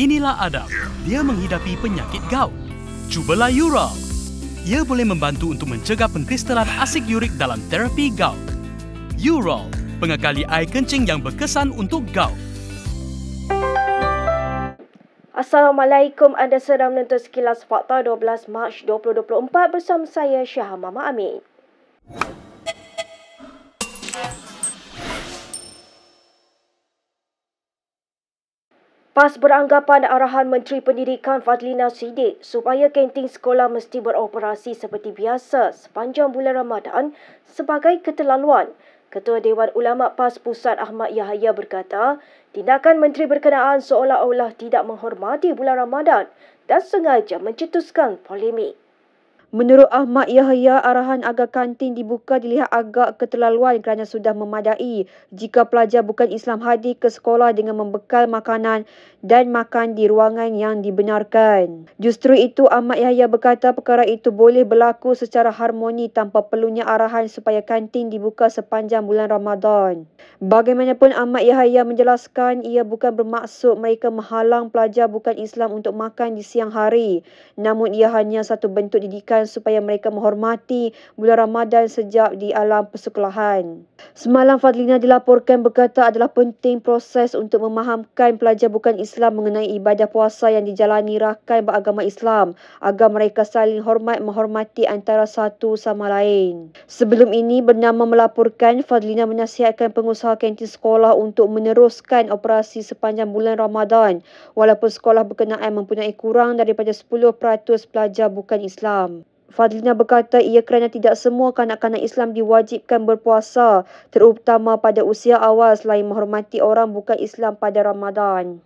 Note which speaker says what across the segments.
Speaker 1: Inilah Adam. Dia menghidapi penyakit gout. Cubalah Ural. Ia boleh membantu untuk mencegah pengkristalan asid urik dalam terapi gout. Ural, pengekali air kencing yang berkesan untuk gout.
Speaker 2: Assalamualaikum, anda sedang menonton sekilas fakta 12 Mac 2024 bersama saya Syahamama Amin. PAS beranggapan arahan Menteri Pendidikan Fadlina Sidik supaya kantin sekolah mesti beroperasi seperti biasa sepanjang bulan Ramadan sebagai keterlaluan. Ketua Dewan Ulama PAS Pusat Ahmad Yahya berkata, tindakan Menteri berkenaan seolah-olah tidak
Speaker 3: menghormati bulan Ramadan dan sengaja mencetuskan polemik. Menurut Ahmad Yahya, arahan agar kantin dibuka dilihat agak keterlaluan kerana sudah memadai jika pelajar bukan Islam hadir ke sekolah dengan membekal makanan dan makan di ruangan yang dibenarkan. Justru itu, Ahmad Yahya berkata perkara itu boleh berlaku secara harmoni tanpa perlunya arahan supaya kantin dibuka sepanjang bulan Ramadan. Bagaimanapun, Ahmad Yahya menjelaskan ia bukan bermaksud mereka menghalang pelajar bukan Islam untuk makan di siang hari. Namun, ia hanya satu bentuk didikan dilakukan supaya mereka menghormati bulan Ramadan sejak di alam persekolahan. Semalam Fadlina dilaporkan berkata adalah penting proses untuk memahamkan pelajar bukan Islam mengenai ibadah puasa yang dijalani rakan beragama Islam agar mereka saling hormat menghormati antara satu sama lain. Sebelum ini bernama melaporkan Fadlina menasihatkan pengusaha kantin sekolah untuk meneruskan operasi sepanjang bulan Ramadan walaupun sekolah berkenaan mempunyai kurang daripada 10% pelajar bukan Islam. Fadlina berkata ia kerana tidak semua kanak-kanak Islam diwajibkan berpuasa terutama pada usia awal selain menghormati orang bukan Islam pada Ramadan.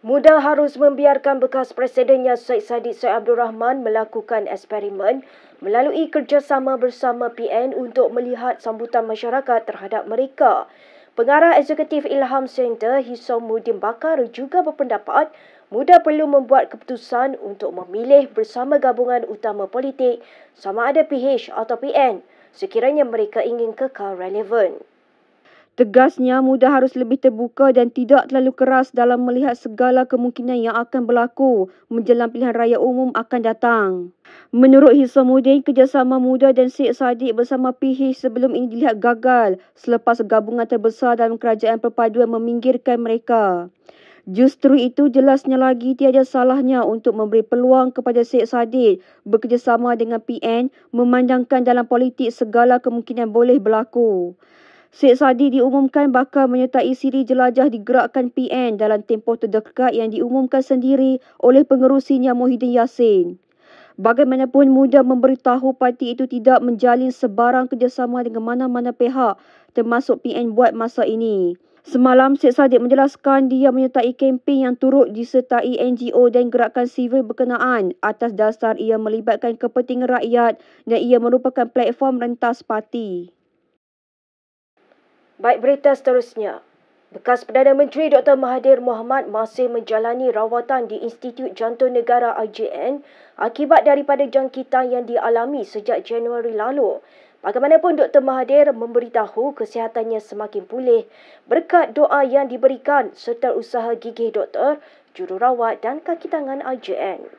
Speaker 2: Muda harus membiarkan bekas presidennya Syed Saddiq Syed Abdul Rahman melakukan eksperimen melalui kerjasama bersama PN untuk melihat sambutan masyarakat terhadap mereka. Pengarah Eksekutif Ilham Center Hisom Mudin Bakar juga berpendapat muda perlu membuat keputusan untuk memilih bersama gabungan utama politik sama ada PH atau PN sekiranya mereka ingin kekal relevan.
Speaker 3: Tegasnya, muda harus lebih terbuka dan tidak terlalu keras dalam melihat segala kemungkinan yang akan berlaku menjelang pilihan raya umum akan datang. Menurut Hisamuddin, kerjasama muda dan Syed Saddiq bersama PH sebelum ini dilihat gagal selepas gabungan terbesar dalam kerajaan perpaduan meminggirkan mereka. Justru itu jelasnya lagi tiada salahnya untuk memberi peluang kepada Syed Saddiq bekerjasama dengan PN memandangkan dalam politik segala kemungkinan boleh berlaku. Syed Saddiq diumumkan bakal menyertai siri jelajah digerakkan PN dalam tempoh terdekat yang diumumkan sendiri oleh pengerusinya Muhyiddin Yassin. Bagaimanapun mudah memberitahu parti itu tidak menjalin sebarang kerjasama dengan mana-mana pihak termasuk PN buat masa ini. Semalam, Syed Saddiq menjelaskan dia menyertai kempen yang turut disertai NGO dan gerakan sivil berkenaan atas dasar ia melibatkan kepentingan rakyat dan ia merupakan platform rentas parti.
Speaker 2: Baik berita seterusnya. Bekas Perdana Menteri Dr. Mahathir Mohamad masih menjalani rawatan di Institut Jantung Negara IJN akibat daripada jangkitan yang dialami sejak Januari lalu. Bagaimanapun Dr. Mahathir memberitahu kesihatannya semakin pulih berkat doa yang diberikan serta usaha gigih doktor, jururawat dan kakitangan IJN.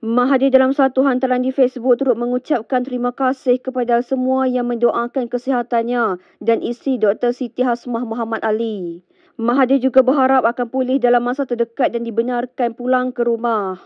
Speaker 3: Mahathir dalam satu hantaran di Facebook turut mengucapkan terima kasih kepada semua yang mendoakan kesihatannya dan isi Dr. Siti Hasmah Muhammad Ali. Mahathir juga berharap akan pulih dalam masa terdekat dan dibenarkan pulang ke rumah.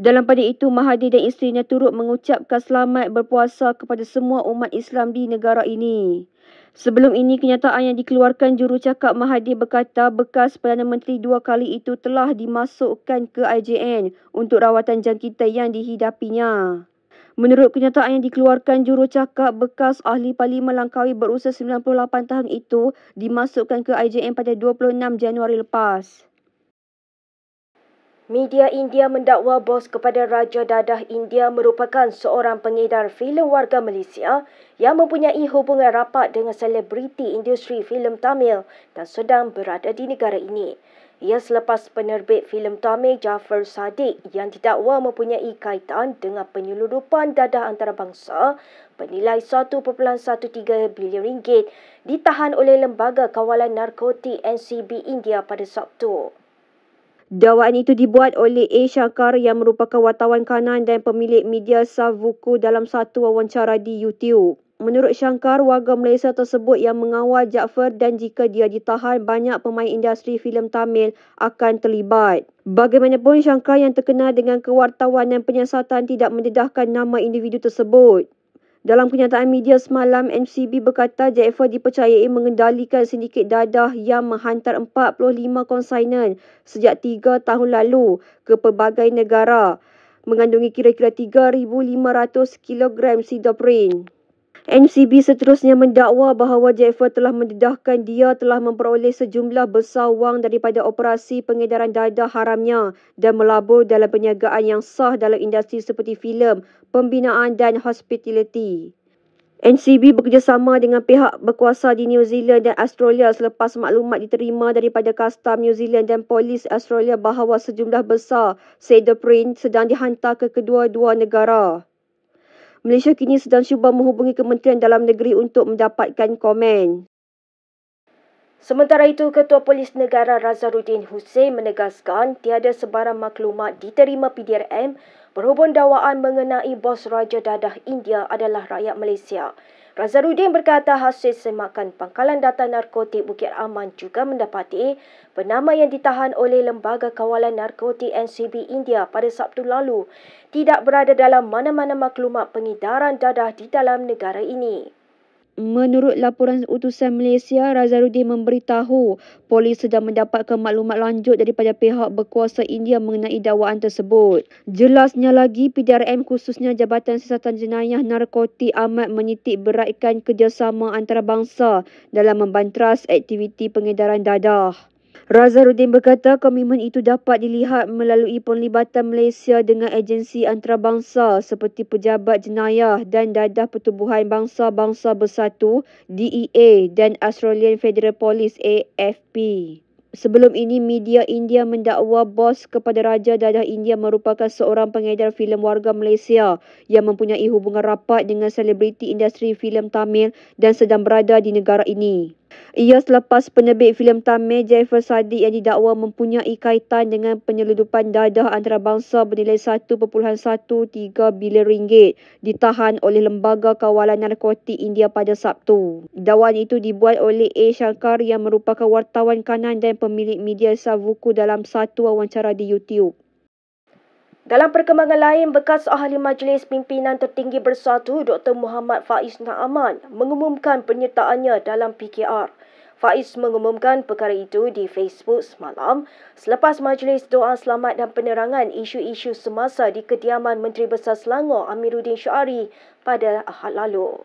Speaker 3: Dalam pada itu, Mahathir dan isterinya turut mengucapkan selamat berpuasa kepada semua umat Islam di negara ini. Sebelum ini, kenyataan yang dikeluarkan jurucakap Mahathir berkata bekas Perdana Menteri dua kali itu telah dimasukkan ke IJN untuk rawatan jangkitan yang dihidapinya. Menurut kenyataan yang dikeluarkan jurucakap bekas ahli parlimen Langkawi berusia 98 tahun itu dimasukkan ke IJM pada 26 Januari lepas.
Speaker 2: Media India mendakwa bos kepada Raja Dadah India merupakan seorang pengedar filem warga Malaysia yang mempunyai hubungan rapat dengan selebriti industri filem Tamil dan sedang berada di negara ini ia selepas penerbit filem Tommy Jafar Sadiq yang didakwa mempunyai kaitan dengan penyeludupan dadah antarabangsa bernilai 1.13 bilion ringgit ditahan oleh Lembaga Kawalan Narkotik NCB India pada Sabtu.
Speaker 3: Dawaan itu dibuat oleh A. Shankar yang merupakan wartawan kanan dan pemilik media Savuku dalam satu wawancara di YouTube. Menurut Shankar, warga Malaysia tersebut yang mengawal Jaafar dan jika dia ditahan, banyak pemain industri filem Tamil akan terlibat. Bagaimanapun, Shankar yang terkenal dengan kewartawan dan penyiasatan tidak mendedahkan nama individu tersebut. Dalam kenyataan media semalam, MCB berkata Jaafar dipercayai mengendalikan sindiket dadah yang menghantar 45 konsainan sejak 3 tahun lalu ke pelbagai negara mengandungi kira-kira 3,500 kilogram sidoprin. NCB seterusnya mendakwa bahawa Jaffer telah mendedahkan dia telah memperoleh sejumlah besar wang daripada operasi pengedaran dadah haramnya dan melabur dalam perniagaan yang sah dalam industri seperti filem, pembinaan dan hospitality. NCB bekerjasama dengan pihak berkuasa di New Zealand dan Australia selepas maklumat diterima daripada Custom New Zealand dan Polis Australia bahawa sejumlah besar cedar print sedang dihantar ke kedua-dua negara. Malaysia kini sedang cuba menghubungi Kementerian Dalam Negeri untuk mendapatkan komen.
Speaker 2: Sementara itu, Ketua Polis Negara Razaruddin Hussein menegaskan tiada sebarang maklumat diterima PDRM berhubung dakwaan mengenai bos Raja Dadah India adalah rakyat Malaysia. Razaruddin berkata hasil semakan pangkalan data narkotik Bukit Aman juga mendapati penama yang ditahan oleh Lembaga Kawalan Narkotik NCB India pada Sabtu lalu tidak berada dalam mana-mana maklumat pengedaran dadah di dalam negara ini.
Speaker 3: Menurut laporan utusan Malaysia, Razaruddin memberitahu polis sedang mendapatkan maklumat lanjut daripada pihak berkuasa India mengenai dakwaan tersebut. Jelasnya lagi, PDRM khususnya Jabatan Siasatan Jenayah Narkotik amat menyitik beratkan kerjasama antarabangsa dalam membanteras aktiviti pengedaran dadah. Razaruddin berkata komitmen itu dapat dilihat melalui penglibatan Malaysia dengan agensi antarabangsa seperti Pejabat Jenayah dan Dadah Pertubuhan Bangsa-Bangsa Bersatu DEA dan Australian Federal Police AFP. Sebelum ini media India mendakwa bos kepada Raja Dadah India merupakan seorang pengedar filem warga Malaysia yang mempunyai hubungan rapat dengan selebriti industri filem Tamil dan sedang berada di negara ini. Ia selepas penerbit filem Tamir Jaifer Sadiq yang didakwa mempunyai kaitan dengan penyeludupan dadah antarabangsa bernilai 1.13 bilion ringgit ditahan oleh Lembaga Kawalan Narkotik India pada Sabtu. Dakwaan itu dibuat oleh A. Shankar yang merupakan wartawan kanan dan pemilik media Savuku dalam satu wawancara di YouTube. Dalam perkembangan lain, bekas ahli Majlis
Speaker 2: Pimpinan Tertinggi Bersatu Dr. Muhammad Faiz Naaman mengumumkan penyertaannya dalam PKR. Faiz mengumumkan perkara itu di Facebook semalam selepas Majlis Doa Selamat dan Penerangan isu-isu semasa di kediaman Menteri Besar Selangor Amiruddin Syari pada Ahad lalu.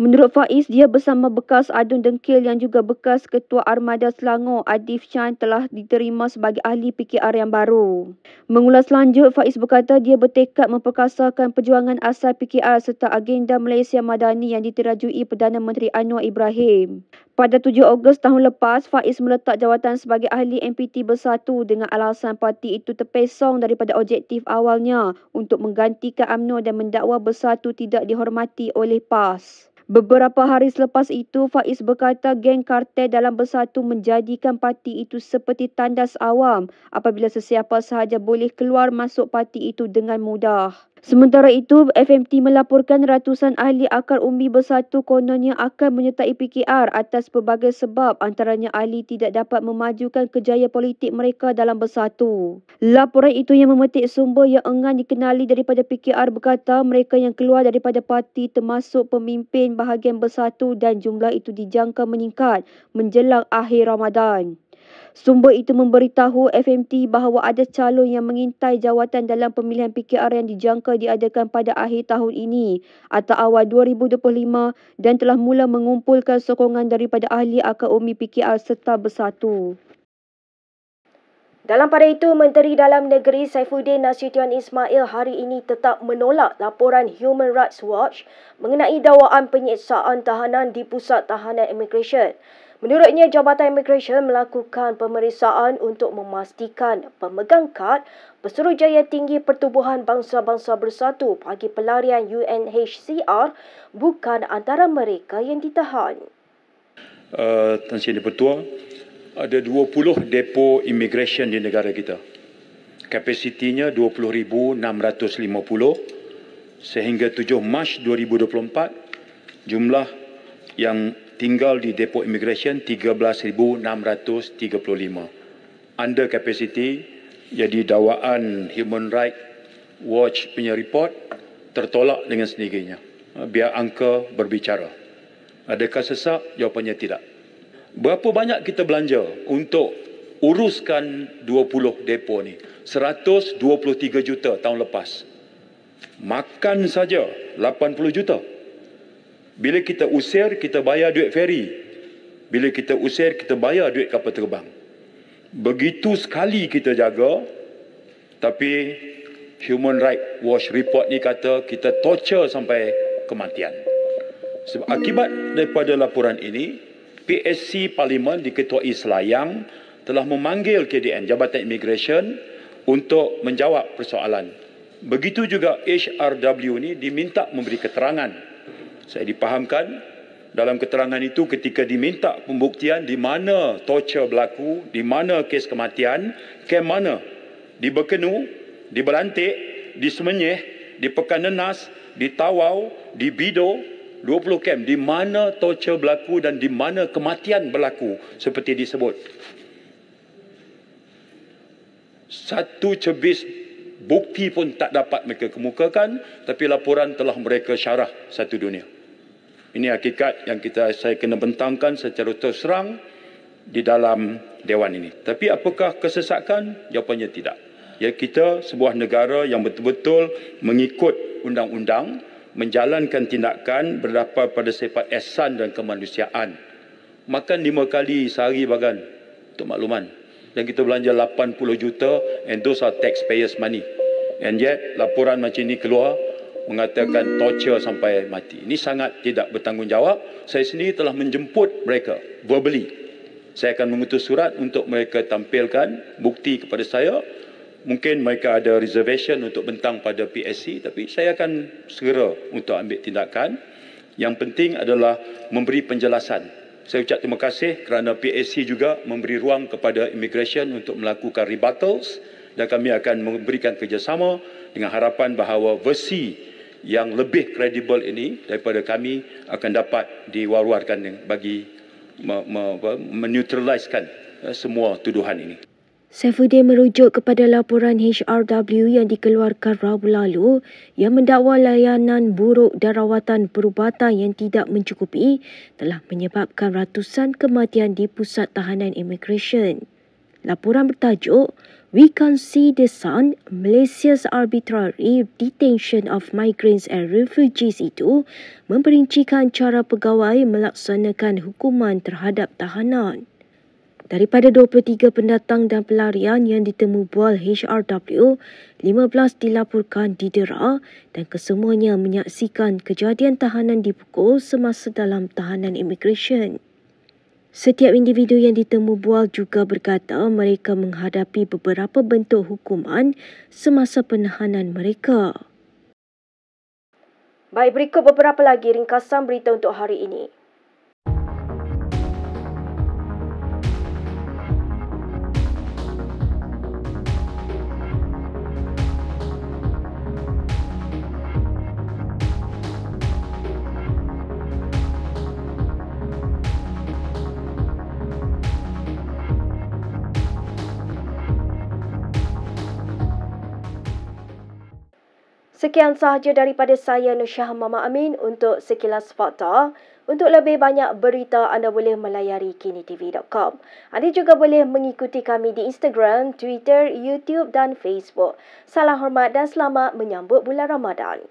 Speaker 3: Menurut Faiz, dia bersama bekas Adun Dengkil yang juga bekas Ketua Armada Selangor Adif Chan telah diterima sebagai ahli PKR yang baru. Mengulas lanjut, Faiz berkata dia bertekad memperkasakan perjuangan asal PKR serta agenda Malaysia Madani yang diterajui Perdana Menteri Anwar Ibrahim. Pada 7 Ogos tahun lepas, Faiz meletak jawatan sebagai ahli MPT Bersatu dengan alasan parti itu terpesong daripada objektif awalnya untuk menggantikan UMNO dan mendakwa Bersatu tidak dihormati oleh PAS. Beberapa hari selepas itu, Faiz berkata geng kartel dalam bersatu menjadikan parti itu seperti tandas awam apabila sesiapa sahaja boleh keluar masuk parti itu dengan mudah. Sementara itu, FMT melaporkan ratusan ahli akar umbi bersatu kononnya akan menyertai PKR atas pelbagai sebab antaranya ahli tidak dapat memajukan kejaya politik mereka dalam bersatu. Laporan itu yang memetik sumber yang enggan dikenali daripada PKR berkata mereka yang keluar daripada parti termasuk pemimpin bahagian bersatu dan jumlah itu dijangka meningkat menjelang akhir Ramadan. Sumber itu memberitahu FMT bahawa ada calon yang mengintai jawatan dalam pemilihan PKR yang dijangka diadakan pada akhir tahun ini atau awal 2025 dan telah mula mengumpulkan sokongan daripada ahli akar umi PKR serta bersatu.
Speaker 2: Dalam pada itu, Menteri Dalam Negeri Saifuddin Nasution Ismail hari ini tetap menolak laporan Human Rights Watch mengenai dawaan penyiksaan tahanan di Pusat Tahanan Immigration. Menurutnya, Jabatan imigresen melakukan pemeriksaan untuk memastikan pemegang kad Pesuruhjaya Tinggi Pertubuhan Bangsa-Bangsa Bersatu bagi pelarian UNHCR bukan antara mereka yang ditahan.
Speaker 1: Uh, Tuan Sri Pertua, ada 20 depo imigresen di negara kita. Kapasitinya 20,650 sehingga 7 Mac 2024 jumlah yang tinggal di depot immigration 13,635. Under capacity, jadi dawaan Human Rights Watch punya report tertolak dengan sendirinya. Biar angka berbicara. Adakah sesak? Jawapannya tidak. Berapa banyak kita belanja untuk uruskan 20 depo ni? 123 juta tahun lepas. Makan saja 80 juta. Bila kita usir, kita bayar duit feri. Bila kita usir, kita bayar duit kapal terbang. Begitu sekali kita jaga, tapi Human Rights Watch report ni kata kita torture sampai kematian. Sebab akibat daripada laporan ini, PSC Parlimen diketuai Selayang telah memanggil KDN, Jabatan Immigration untuk menjawab persoalan. Begitu juga HRW ni diminta memberi keterangan saya dipahamkan dalam keterangan itu ketika diminta pembuktian di mana torture berlaku, di mana kes kematian, ke mana di Bekenu, di Berantik, di Semenyih, di Pekan Nenas, di Tawau, di Bido, 20 kem di mana torture berlaku dan di mana kematian berlaku seperti disebut. Satu cebis bukti pun tak dapat mereka kemukakan tapi laporan telah mereka syarah satu dunia. Ini hakikat yang kita saya kena bentangkan secara terus terang di dalam dewan ini. Tapi apakah kesesakan? Jawapannya tidak. Ya kita sebuah negara yang betul-betul mengikut undang-undang, menjalankan tindakan berdasar pada sifat ihsan dan kemanusiaan. Makan lima kali sehari bagan untuk makluman. Dan kita belanja 80 juta and those are taxpayers money. And yet laporan macam ini keluar mengatakan torture sampai mati. Ini sangat tidak bertanggungjawab. Saya sendiri telah menjemput mereka verbally. Saya akan mengutus surat untuk mereka tampilkan bukti kepada saya. Mungkin mereka ada reservation untuk bentang pada PSC tapi saya akan segera untuk ambil tindakan. Yang penting adalah memberi penjelasan. Saya ucap terima kasih kerana PSC juga memberi ruang kepada immigration untuk melakukan rebuttals dan kami akan memberikan kerjasama dengan harapan bahawa versi yang lebih kredibel ini daripada kami akan dapat diwar-warkan bagi menutralisekan eh, semua tuduhan ini.
Speaker 2: Saifuddin merujuk kepada laporan HRW yang dikeluarkan Rabu lalu yang mendakwa layanan buruk dan rawatan perubatan yang tidak mencukupi telah menyebabkan ratusan kematian di pusat tahanan immigration. Laporan bertajuk we can see the sun Malaysia's arbitrary detention of migrants and refugees itu memperincikan cara pegawai melaksanakan hukuman terhadap tahanan. Daripada 23 pendatang dan pelarian yang ditemu bual HRW, 15 dilaporkan didera dan kesemuanya menyaksikan kejadian tahanan dipukul semasa dalam tahanan immigration. Setiap individu yang ditemu bual juga berkata mereka menghadapi beberapa bentuk hukuman semasa penahanan mereka. Baik, berikut beberapa lagi ringkasan berita untuk hari ini. Sekian sahaja daripada saya nushah Mama Amin untuk sekilas fakta. Untuk lebih banyak berita anda boleh melayari kinitv.com. Anda juga boleh mengikuti kami di Instagram, Twitter, YouTube dan Facebook. Salam hormat dan selamat menyambut bulan Ramadan.